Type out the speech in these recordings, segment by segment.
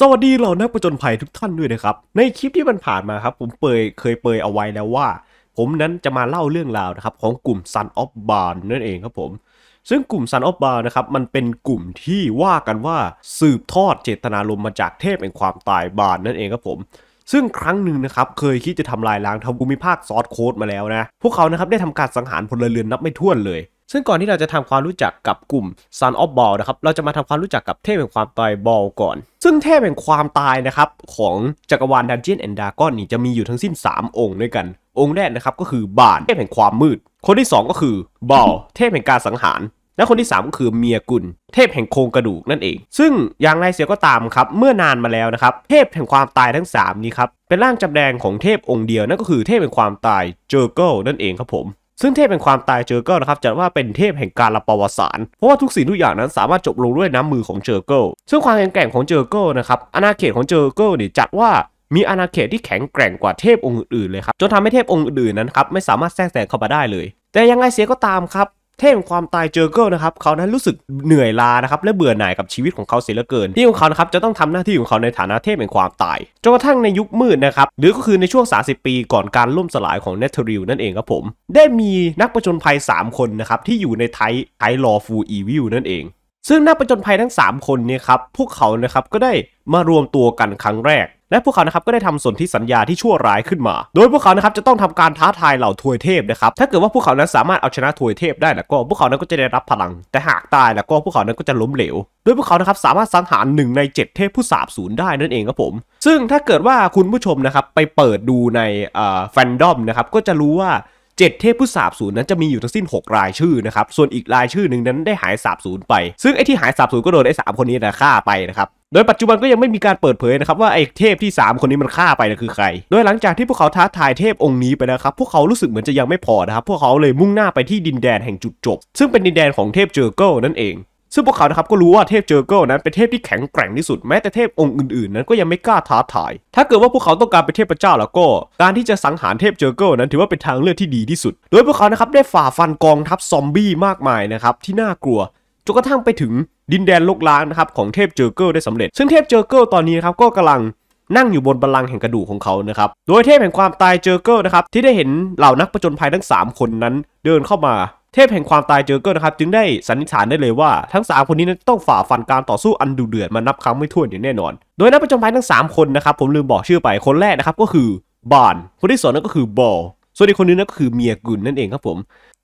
สวัสดีเหล่านักประจนภัยทุกท่านด้วยนะครับ ในคลิปที่มันผ่านมาครับผมเปยเคยเปยเอาไว้แล้วว่า ผมนั้นจะมาเล่าเรื่องราวนะครับของกลุ่ม Sun of Barn นั่นเองครับผมซึ่งกลุ่ม Sun of Barn นะครับมันเป็นกลุ่มที่ว่ากันว่าสืบทอดเจตนารมมาจากเทพแห่งความตายบานนั่นเองครับผมซึ่งครั้งหนึ่งนะครับเคยคิดจะทำลายล้างทำภูมิภาคซอสโคดมาแล้วนะพวกเขานะครับได้ทำการสังหารพลเรือนนับไม่ถ้วนเลยซึ่งก่อนที่เราจะทำความรู้จักกับกลุ่ม s u n of Ball นะครับ เราจะมาทำความรู้จักกับเทพแห่งความตายบอลก่อน ซึ่งเทพแห่งความตายนะครับของจักรวาล Dungeon and Dragon นี่จะมีอยู่ทั้งสิ้น 3 องค์ด้วยกัน องค์แรกนะครับก็คือบานเทพแห่งความมืด คนที่ 2 ก็คือบอลเทพแห่งการสังหาร และคนที่ 3 ก็คือเมียกุลเทพแห่งโครงกระดูก นั่นเอง ซึ่งอย่างไรเสียก็ตามครับ เมื่อนานมาแล้วนะครับเทพแห่งความตายทั้ง 3 นี้ครับเป็นร่างจำแดงของเทพองค์เดียวนั่นก็คือเทพแห่งความตายเจอเกิลนั่นเองครับผมซึ่งเทพแห่งความตายเจอเกิลนะครับจัดว่าเป็นเทพแห่งการละปวสารเพราะว่าทุกสิ่งทุกอย่างนั้นสามารถจบลงด้วยน้ำมือของเจอเกิลซึ่งความแข็งแกร่งของเจอเกิลนะครับอาณาเขตของเจอเกิลนี่จัดว่ามีอาณาเขตที่แข็งแกร่งกว่าเทพองค์อื่นเลยครับจนทำให้เทพองค์อื่นนั้นครับไม่สามารถแทรกแซงเข้ามาได้เลย แต่ยังไงเสียก็ตามครับเท่ความตายเจอเกิลนะครับเขานั้นรู้สึกเหนื่อยล้านะครับและเบื่อหน่ายกับชีวิตของเขาเสียเหลือเกินที่ของเขานะครับจะต้องทำหน้าที่ของเขาในฐานะเทพแห่งความตาย จนกระทั่งในยุคมืดนะครับหรือก็คือในช่วง 30 ปีก่อนการล่มสลายของเนเธอริลนั่นเองครับผม ได้มีนักประจนภัย 3 คนนะครับที่อยู่ในไทไทลอฟูอีวิล นั่นเองซึ่งนักประจนภัยทั้ง 3 คนเนี่ยครับ พวกเขานะครับก็ได้มารวมตัวกันครั้งแรก และพวกเขานะครับก็ได้ทำสนธิสัญญาที่ชั่วร้ายขึ้นมา โดยพวกเขานะครับจะต้องทำการท้าทายเหล่าทวยเทพนะครับ ถ้าเกิดว่าพวกเขานั้นสามารถเอาชนะทวยเทพได้แล้วก็พวกเขานั้นก็จะได้รับพลัง แต่หากตายแล้วก็พวกเขานั้นก็จะล้มเหลว โดยพวกเขานะครับสามารถสังหารหนึ่งใน 7 เทพผู้สาบสูญได้นั่นเองครับผม ซึ่งถ้าเกิดว่าคุณผู้ชมนะครับไปเปิดดูในแฟนดอมนะครับก็จะรู้ว่า7 เทพผู้สาบสูญนั้นจะมีอยู่ทั้ง สิ้น6 รายชื่อนะครับ ส่วนอีกรายชื่อหนึ่งนั้นได้หายสาบสูญไป ซึ่งไอ้ที่หายสาบสูญก็โดนไอ้สามคนนี้นะฆ่าไปนะครับ โดยปัจจุบันก็ยังไม่มีการเปิดเผยนะครับ ว่าไอ้เทพที่ 3 คนนี้มันฆ่าไปนะคือใคร โดยหลังจากที่พวกเขาท้าทายเทพองค์นี้ไปนะครับ พวกเขารู้สึกเหมือนจะยังไม่พอนะครับ พวกเขาเลยมุ่งหน้าไปที่ดินแดนแห่งจุดจบ ซึ่งเป็นดินแดนของเทพเจอร์เกิลนั่นเองซึ่งพวกเขานะครับ ก็รู้ว่าเทพเจอเกิลนั้นเป็นเทพที่แข็งแกร่งที่สุด แม้แต่เทพองค์อื่นๆ นั้นก็ยังไม่กล้าท้าทาย ถ้าเกิดว่าพวกเขาต้องการเป็นเทพเจ้าแล้วก็การที่จะสังหารเทพเจอเกิลนั้นถือว่าเป็นทางเลือกที่ดีที่สุด โดยพวกเขานะครับได้ฝ่าฟันกองทัพ ซอมบี้มากมายนะครับที่น่ากลัวจนกระทั่งไปถึงดินแดนลกล้างนะครับของเทพเจอเกิลได้สำเร็จ ซึ่งเทพเจอเกิลตอนนี้นครับก็กำลังนั่งอยู่บนบัลลังก์แห่งกระดูกของเขานะครับโดยเทพแห่งความตายเจอเกิลนะครับที่ได้เห็นเหล่านักประจนภัยทั้ง 3 คนนั้นเดินเข้ามาเทพแห่งความตายเจอเกิลนะครับจึงได้สันนิษฐานได้เลยว่า ทั้ง 3 คนนี้นั้นต้องฝ่าฟันการต่อสู้อันดุเดือดมานับครั้งไม่ถ้วนอย่างแน่นอน โดยนักประจำภัยทั้ง 3 คนนะครับผมลืมบอกชื่อไปคนแรกนะครับก็คือบานคนที่สองนั่นก็คือบอลส่วนอีกคนนึงนั่นก็คือเมียกุลนั่นเองครับผม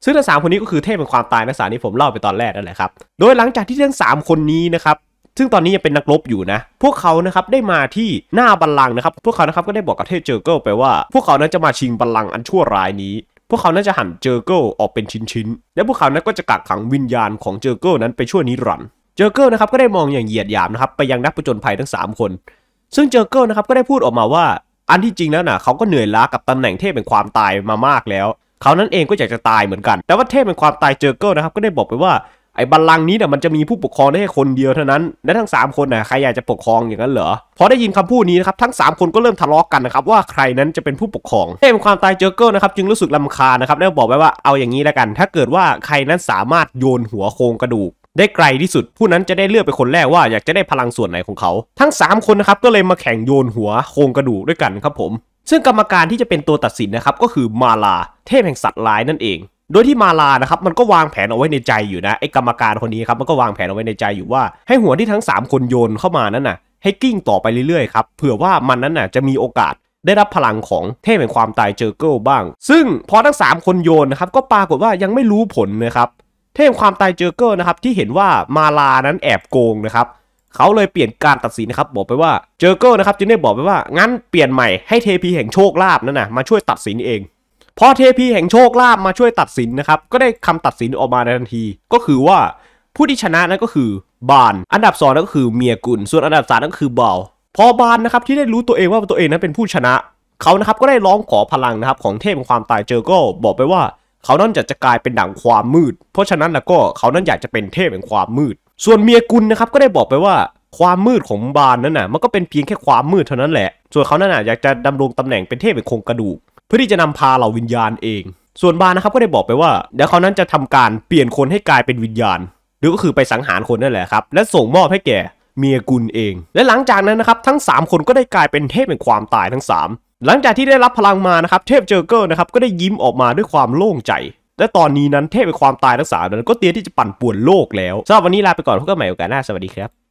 ซึ่งทั้งสามคนนี้ก็คือเทพแห่งความตายนะสารที่ผมเล่าไปตอนแรกนั่นแหละครับโดยหลังจากที่ทั้ง3 คนนี้นะครับซึ่งตอนนี้ยังเป็นนักรบอยู่นะพวกเขานะครับได้มาที่หน้าบัลลังก์นะครับ พวกเขานะครับก็ได้บอกกับเทพเจอเกิลไปว่าพวกเขานั้นจะมาชิงบัลลังก์อันชั่วร้ายนี้วกเขาน้นจะหั่นเจอเกิลออกเป็นชิ้นๆ และพวกเขานั้นก็จะกักขังวิญญาณของเจอเกิลนั้นไปชั่วนิรันดร์ เจอเกิลนะครับก็ได้มองอย่างเหยียดหยามนะครับไปยังนักประจนภัยทั้ง 3 คน ซึ่งเจอเกิลนะครับก็ได้พูดออกมาว่าอันที่จริงแล้วนะเขาก็เหนื่อยล้ากับตำแหน่งเทพเป็นความตายมามากแล้ว เขานั้นเองก็อยากจะตายเหมือนกัน แต่ว่าเทพเป็นความตายเจอเกิลนะครับก็ได้บอกไปว่าไอ้บัลลังก์นี้เนี่ยมันจะมีผู้ปกครองได้แค่คนเดียวเท่านั้น และทั้ง 3 คนน่ะใครอยากจะปกครองอย่างนั้นเหรอพอได้ยินคำพูดนี้นะครับ ทั้ง 3 คนก็เริ่มทะเลาะกกันนะครับ ว่าใครนั้นจะเป็นผู้ปกครอง เทมความตายเจอเกิลนะครับจึงรู้สึกลาคานะครับแล้วบอกไว้ว่าเอาอย่างนี้แล้วกัน ถ้าเกิดว่าใครนั้นสามารถโยนหัวโครงกระดูก ได้ไกลที่สุด ผู้นั้นจะได้เลือกเป็นคนแรกว่าอยากจะได้พลังส่วนไหนของเขา ทั้ง 3 คนนะครับก็เลยมาแข่งโยนหัวโครงกระดูกด้วยกันครับผมซึ่งกรรมการที่จะเป็นตัวตัดสินนะครับก็คือมาลาเทพแห่งสัตว์ร้ายนั่นเองโดยที่มาลานะครับมันก็วางแผนเอาไว้ในใจอยู่นะไอ้กรรมการคนนี้ครับมันก็วางแผนเอาไว้ในใจอยู่ว่าให้หัวที่ทั้ง 3 คนโยนเข้ามานั้นน่ะให้กิ้งต่อไปเรื่อยๆครับเผื่อว่ามันนั้นน่ะจะมีโอกาสได้รับพลังของเทพแห่งความตายเจอเกิลบ้าง ซึ่งพอทั้ง 3 คนโยนนะครับก็ปรากฏว่ายังไม่รู้ผลนะครับเทพแห่งความตายเจอเกิลนะครับที่เห็นว่ามาลานั้นแอบโกงนะครับเขาเลยเปลี่ยนการตัดสินนะครับบอกไปว่าเจอเกิลนะครับจึงได้บอกไปว่างั้นเปลี่ยนใหม่ให้เทพีแห่งโชคลาภนั่นนะมาช่วยตัดสินเองพอเทพีแห่งโชคลาภมาช่วยตัดสินนะครับก็ได้คำตัดสินออกมาในทันทีก็คือว่า ผู้ที่ชนะนั่นก็คือ บานอันดับสองนั่นก็คือเมียกุลส่วนอันดับสามนั่นก็คือเบาพอบานนะครับที่ได้รู้ตัวเองว่าตัวเองนั้นเป็นผู้ชนะ เขานะครับก็ได้ร้องขอพลังนะครับของเทพความตายเจอก็บอกไปว่าเขานั่นจะจะกลายเป็นดั่งความมืด เพราะฉะนั้นแล้วก็เขานั่นอยากจะเป็นเทพแห่งความมืด ส่วนเมียกุลนะครับก็ได้บอกไปว่า ความมืดของบานนั้นน่ะมันก็เป็นเพียงแค่ความมืดเท่านั้นแหละ ส่วนเขานั่นน่ะอยากจะดำรงตำแหน่งเป็นเทพแห่งโครงกระดูกเพื่อที่จะนำพาเหล่าวิญญาณเอง ส่วนบานะครับก็ได้บอกไปว่าเดี๋ยวเขานั้นจะทำการเปลี่ยนคนให้กลายเป็นวิญญาณ หรือก็คือไปสังหารคนนั่นแหละครับ และส่งมอบให้แก่เมียกุลเอง และหลังจากนั้นนะครับทั้ง 3 คนก็ได้กลายเป็นเทพแห่งความตายทั้ง 3 หลังจากที่ได้รับพลังมานะครับเทพเจอเกอร์นะครับก็ได้ยิ้มออกมาด้วยความโล่งใจ และตอนนี้นั้นเทพแห่งความตายทั้งสามนั้นก็เตรียมที่จะปั่นป่วนโลกแล้วสำหรับวันนี้ลาไปก่อนพบกันใหม่โอกาสหน้าสวัสดีครับ